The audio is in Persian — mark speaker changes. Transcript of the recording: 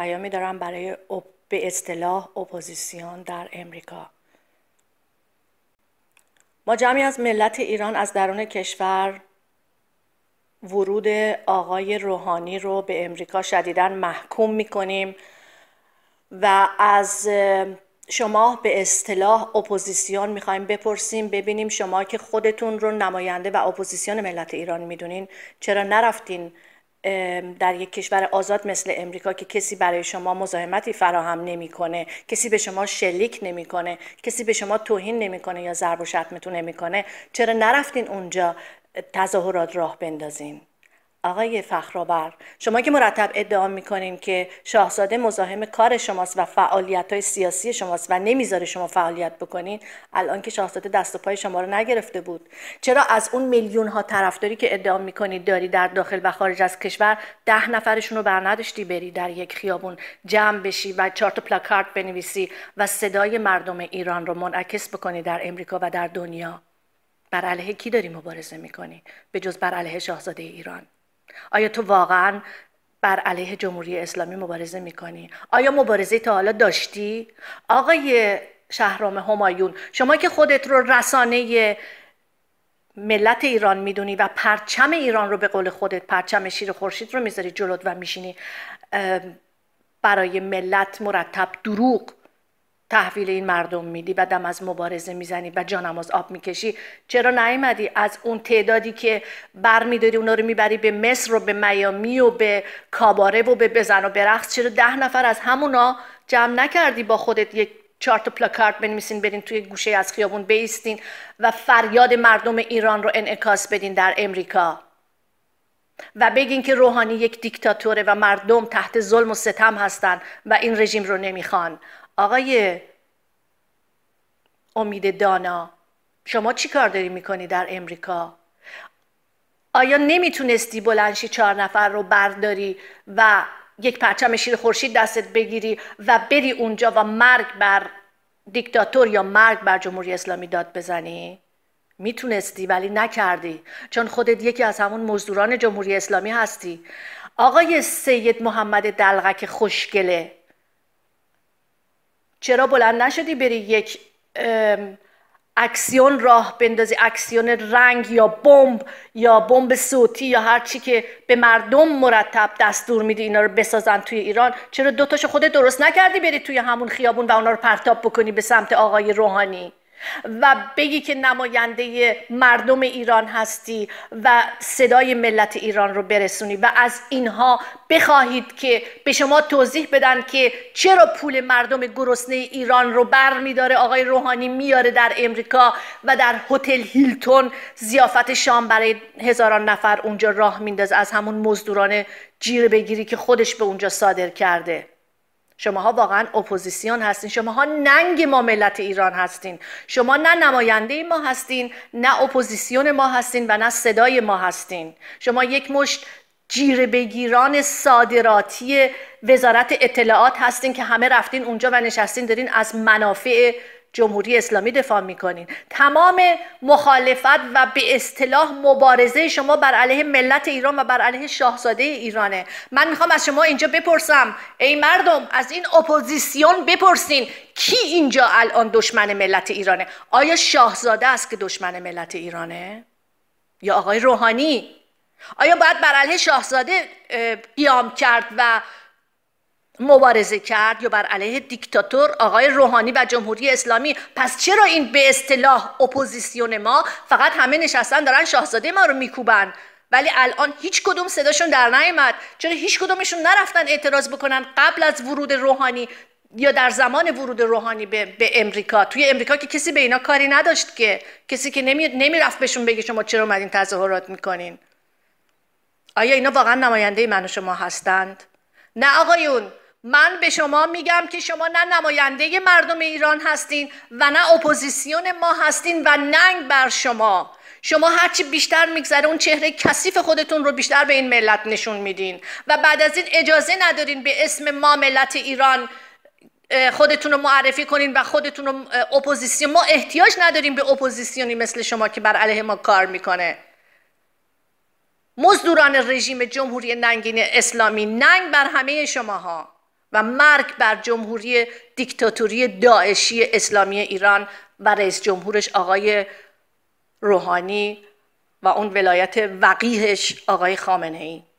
Speaker 1: پیامی دارم برای به اصطلاح اپوزیسیون در امریکا ما جمعی از ملت ایران از درون کشور ورود آقای روحانی رو به امریکا شدیدا محکوم میکنیم و از شما به اصطلاح اپوزیسیون میخوایم بپرسیم ببینیم شما که خودتون رو نماینده و اپوزیسیون ملت ایران میدونین چرا نرفتین در یک کشور آزاد مثل امریکا که کسی برای شما مزاحمتی فراهم نمیکنه کسی به شما شلیک نمیکنه کسی به شما توهین نمیکنه یا ضرب و شتمتون نمیکنه چرا نرفتین اونجا تظاهرات راه بندازین آقای فخرآور شما که مرتب ادعا میکنین که شاهزاده مزاحم کار شماست و فعالیت های سیاسی شماست و نمیذاره شما فعالیت بکنید الان که شاهزاده دست و پای شما رو نگرفته بود چرا از اون میلیون ها طرفداری که ادعا میکنید داری در داخل و خارج از کشور ده نفرشون رو برنداشتی بری در یک خیابون جمع بشی و چارت پلاکارد بنویسی و صدای مردم ایران رو منعکس بکنی در امریکا و در دنیا بر علیه کی داری مبارزه میکنی به جز بر علیه شاهزاده ایران آیا تو واقعا بر علیه جمهوری اسلامی مبارزه میکنی آیا مبارزه تا حالا داشتی آقای شهرام همایون شما که خودت رو رسانه ملت ایران میدونی و پرچم ایران رو به قول خودت پرچم شیر خورشید رو میذاری جلوت و میشینی برای ملت مرتب دروغ تحویل این مردم میدی و دم از مبارزه میزنی و جانم از آب میکشی چرا نیومدی از اون تعدادی که برمیداری اونا رو میبری به مصر و به میامی و به کاباره و به بزن و برخص چرا ده نفر از همونا جمع نکردی با خودت یک چارت و پلاکارت بنویسین برین توی گوشه از خیابون بیستین و فریاد مردم ایران رو انعکاس بدین در امریکا و بگین که روحانی یک دیکتاتوره و مردم تحت ظلم و ستم هستن و این رژیم رو نمیخوان آقای امید دانا شما چی کار داری میکنی در امریکا؟ آیا نمیتونستی بلنشی چهار نفر رو برداری و یک پرچم شیر خورشید دستت بگیری و بری اونجا و مرگ بر دیکتاتور یا مرگ بر جمهوری اسلامی داد بزنی؟ میتونستی ولی نکردی چون خودت یکی از همون مزدوران جمهوری اسلامی هستی آقای سید محمد دلغک خوشگله چرا بلند نشدی بری یک اکسیون راه بندازی اکسیون رنگ یا بمب یا بمب صوتی یا هر چی که به مردم مرتب دستور میده اینا رو بسازن توی ایران چرا دوتاشو خودت درست نکردی بری توی همون خیابون و اونا رو پرتاب بکنی به سمت آقای روحانی و بگی که نماینده مردم ایران هستی و صدای ملت ایران رو برسونی و از اینها بخواهید که به شما توضیح بدن که چرا پول مردم گرسنه ایران رو بر میداره آقای روحانی میاره در امریکا و در هتل هیلتون زیافت شام برای هزاران نفر اونجا راه میندازه از همون مزدوران جیره بگیری که خودش به اونجا صادر کرده شماها واقعا اپوزیسیون هستین شماها ننگ ما ملت ایران هستین شما نه نماینده ما هستین نه اپوزیسیون ما هستین و نه صدای ما هستین شما یک مشت جیره بگیران صادراتی وزارت اطلاعات هستین که همه رفتین اونجا و نشستین دارین از منافع جمهوری اسلامی دفاع میکنین تمام مخالفت و به اصطلاح مبارزه شما بر علیه ملت ایران و بر علیه شاهزاده ایرانه من میخوام از شما اینجا بپرسم ای مردم از این اپوزیسیون بپرسین کی اینجا الان دشمن ملت ایرانه آیا شاهزاده است که دشمن ملت ایرانه یا آقای روحانی آیا باید بر علیه شاهزاده قیام کرد و مبارزه کرد یا بر علیه دیکتاتور آقای روحانی و جمهوری اسلامی پس چرا این به اصطلاح اپوزیسیون ما فقط همه نشستن دارن شاهزاده ما رو میکوبن ولی الان هیچ کدوم صداشون در نیامد چرا هیچ کدومشون نرفتن اعتراض بکنن قبل از ورود روحانی یا در زمان ورود روحانی به, امریکا توی امریکا که کسی به اینا کاری نداشت که کسی که نمی, نمی رفت بهشون بگه شما چرا اومدین تظاهرات میکنین آیا اینا واقعا نماینده من و شما هستند نه آقایون من به شما میگم که شما نه نماینده مردم ایران هستین و نه اپوزیسیون ما هستین و ننگ بر شما شما هرچی بیشتر میگذره اون چهره کثیف خودتون رو بیشتر به این ملت نشون میدین و بعد از این اجازه ندارین به اسم ما ملت ایران خودتون رو معرفی کنین و خودتون رو اپوزیسیون ما احتیاج نداریم به اپوزیسیونی مثل شما که بر علیه ما کار میکنه مزدوران رژیم جمهوری ننگین اسلامی ننگ بر همه شماها و مرگ بر جمهوری دیکتاتوری داعشی اسلامی ایران و رئیس جمهورش آقای روحانی و اون ولایت وقیهش آقای خامنه ای